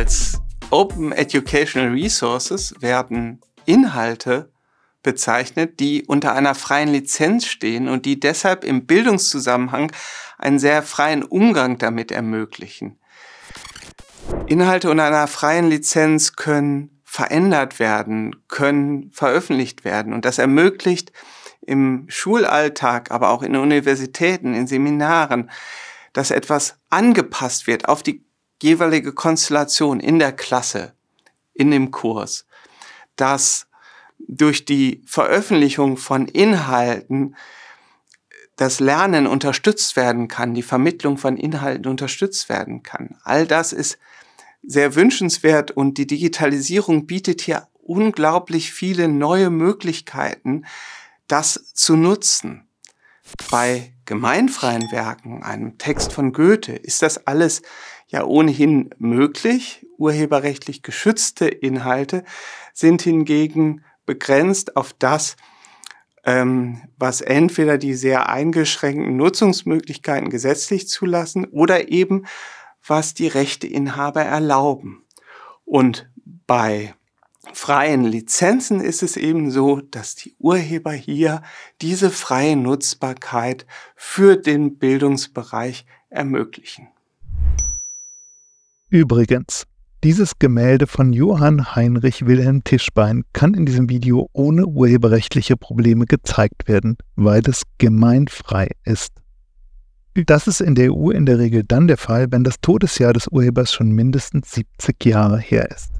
als Open Educational Resources werden Inhalte bezeichnet, die unter einer freien Lizenz stehen und die deshalb im Bildungszusammenhang einen sehr freien Umgang damit ermöglichen. Inhalte unter einer freien Lizenz können verändert werden, können veröffentlicht werden und das ermöglicht im Schulalltag, aber auch in Universitäten, in Seminaren, dass etwas angepasst wird auf die jeweilige Konstellation in der Klasse, in dem Kurs, dass durch die Veröffentlichung von Inhalten das Lernen unterstützt werden kann, die Vermittlung von Inhalten unterstützt werden kann. All das ist sehr wünschenswert und die Digitalisierung bietet hier unglaublich viele neue Möglichkeiten, das zu nutzen. Bei gemeinfreien Werken, einem Text von Goethe, ist das alles ja ohnehin möglich. Urheberrechtlich geschützte Inhalte sind hingegen begrenzt auf das, ähm, was entweder die sehr eingeschränkten Nutzungsmöglichkeiten gesetzlich zulassen oder eben was die Rechteinhaber erlauben. Und bei freien Lizenzen ist es eben so, dass die Urheber hier diese freie Nutzbarkeit für den Bildungsbereich ermöglichen. Übrigens, dieses Gemälde von Johann Heinrich Wilhelm Tischbein kann in diesem Video ohne urheberrechtliche Probleme gezeigt werden, weil es gemeinfrei ist. Das ist in der EU in der Regel dann der Fall, wenn das Todesjahr des Urhebers schon mindestens 70 Jahre her ist.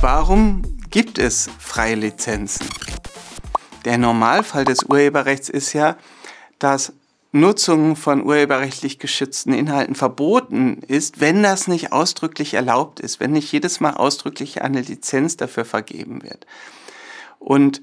Warum gibt es freie Lizenzen? Der Normalfall des Urheberrechts ist ja, dass Nutzung von urheberrechtlich geschützten Inhalten verboten ist, wenn das nicht ausdrücklich erlaubt ist, wenn nicht jedes Mal ausdrücklich eine Lizenz dafür vergeben wird. Und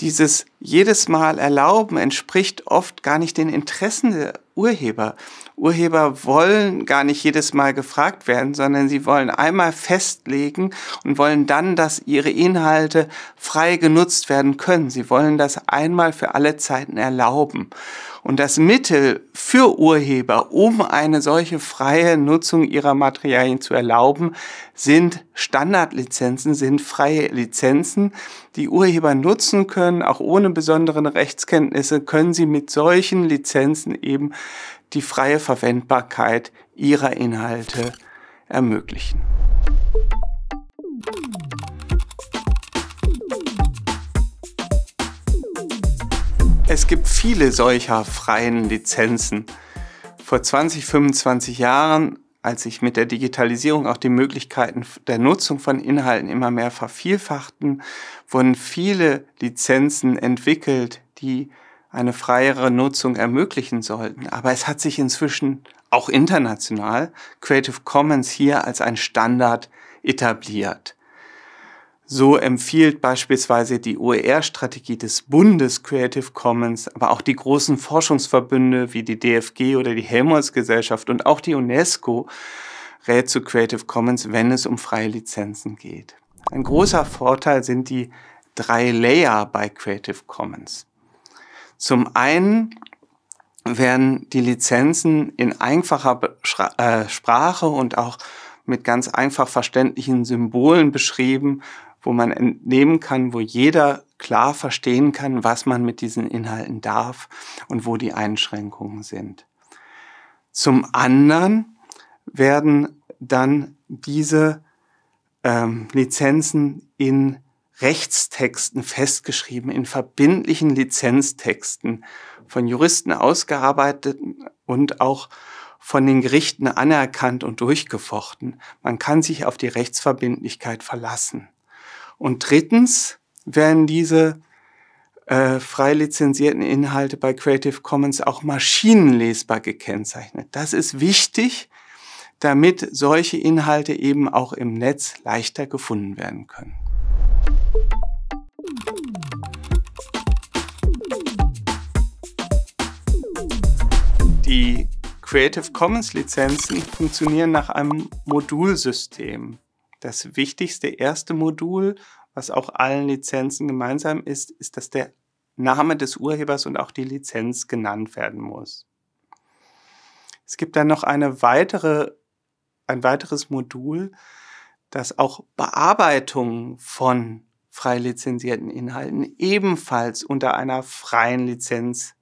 dieses jedes Mal erlauben, entspricht oft gar nicht den Interessen der Urheber. Urheber wollen gar nicht jedes Mal gefragt werden, sondern sie wollen einmal festlegen und wollen dann, dass ihre Inhalte frei genutzt werden können. Sie wollen das einmal für alle Zeiten erlauben. Und das Mittel für Urheber, um eine solche freie Nutzung ihrer Materialien zu erlauben, sind Standardlizenzen, sind freie Lizenzen, die Urheber nutzen können, auch ohne ohne besonderen Rechtskenntnisse können Sie mit solchen Lizenzen eben die freie Verwendbarkeit Ihrer Inhalte ermöglichen. Es gibt viele solcher freien Lizenzen. Vor 20, 25 Jahren als sich mit der Digitalisierung auch die Möglichkeiten der Nutzung von Inhalten immer mehr vervielfachten, wurden viele Lizenzen entwickelt, die eine freiere Nutzung ermöglichen sollten. Aber es hat sich inzwischen auch international Creative Commons hier als ein Standard etabliert. So empfiehlt beispielsweise die OER-Strategie des Bundes Creative Commons, aber auch die großen Forschungsverbünde wie die DFG oder die Helmholtz-Gesellschaft und auch die UNESCO rät zu Creative Commons, wenn es um freie Lizenzen geht. Ein großer Vorteil sind die drei Layer bei Creative Commons. Zum einen werden die Lizenzen in einfacher äh, Sprache und auch mit ganz einfach verständlichen Symbolen beschrieben wo man entnehmen kann, wo jeder klar verstehen kann, was man mit diesen Inhalten darf und wo die Einschränkungen sind. Zum anderen werden dann diese ähm, Lizenzen in Rechtstexten festgeschrieben, in verbindlichen Lizenztexten, von Juristen ausgearbeitet und auch von den Gerichten anerkannt und durchgefochten. Man kann sich auf die Rechtsverbindlichkeit verlassen. Und drittens werden diese äh, frei lizenzierten Inhalte bei Creative Commons auch maschinenlesbar gekennzeichnet. Das ist wichtig, damit solche Inhalte eben auch im Netz leichter gefunden werden können. Die Creative Commons Lizenzen funktionieren nach einem Modulsystem das wichtigste erste Modul, was auch allen Lizenzen gemeinsam ist, ist, dass der Name des Urhebers und auch die Lizenz genannt werden muss. Es gibt dann noch eine weitere, ein weiteres Modul, das auch Bearbeitung von frei lizenzierten Inhalten ebenfalls unter einer freien Lizenz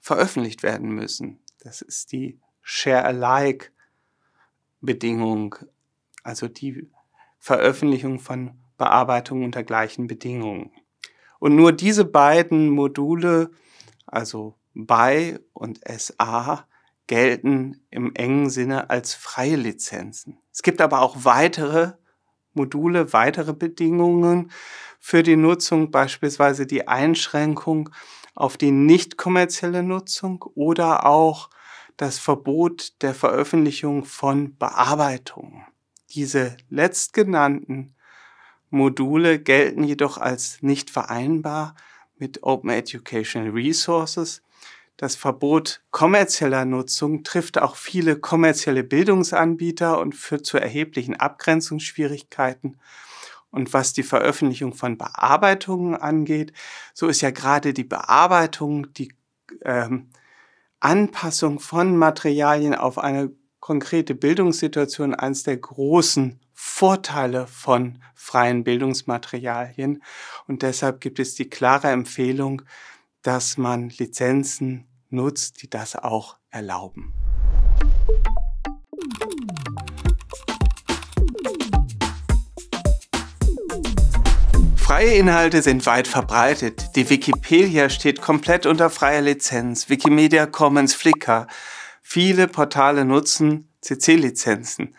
veröffentlicht werden müssen. Das ist die Share-alike-Bedingung also die Veröffentlichung von Bearbeitungen unter gleichen Bedingungen. Und nur diese beiden Module, also BY und SA, gelten im engen Sinne als freie Lizenzen. Es gibt aber auch weitere Module, weitere Bedingungen für die Nutzung, beispielsweise die Einschränkung auf die nicht kommerzielle Nutzung oder auch das Verbot der Veröffentlichung von Bearbeitungen. Diese letztgenannten Module gelten jedoch als nicht vereinbar mit Open Educational Resources. Das Verbot kommerzieller Nutzung trifft auch viele kommerzielle Bildungsanbieter und führt zu erheblichen Abgrenzungsschwierigkeiten. Und was die Veröffentlichung von Bearbeitungen angeht, so ist ja gerade die Bearbeitung, die ähm, Anpassung von Materialien auf eine konkrete Bildungssituation eines der großen Vorteile von freien Bildungsmaterialien. Und deshalb gibt es die klare Empfehlung, dass man Lizenzen nutzt, die das auch erlauben. Freie Inhalte sind weit verbreitet. Die Wikipedia steht komplett unter freier Lizenz, Wikimedia Commons, Flickr. Viele Portale nutzen CC-Lizenzen.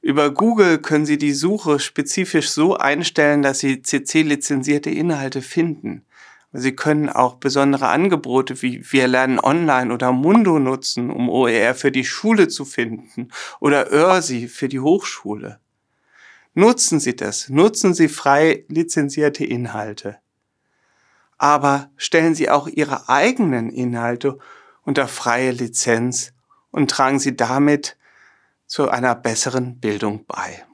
Über Google können Sie die Suche spezifisch so einstellen, dass Sie CC-lizenzierte Inhalte finden. Sie können auch besondere Angebote wie Wir lernen online oder Mundo nutzen, um OER für die Schule zu finden oder Örsi für die Hochschule. Nutzen Sie das, nutzen Sie frei lizenzierte Inhalte. Aber stellen Sie auch Ihre eigenen Inhalte unter freie Lizenz und tragen sie damit zu einer besseren Bildung bei.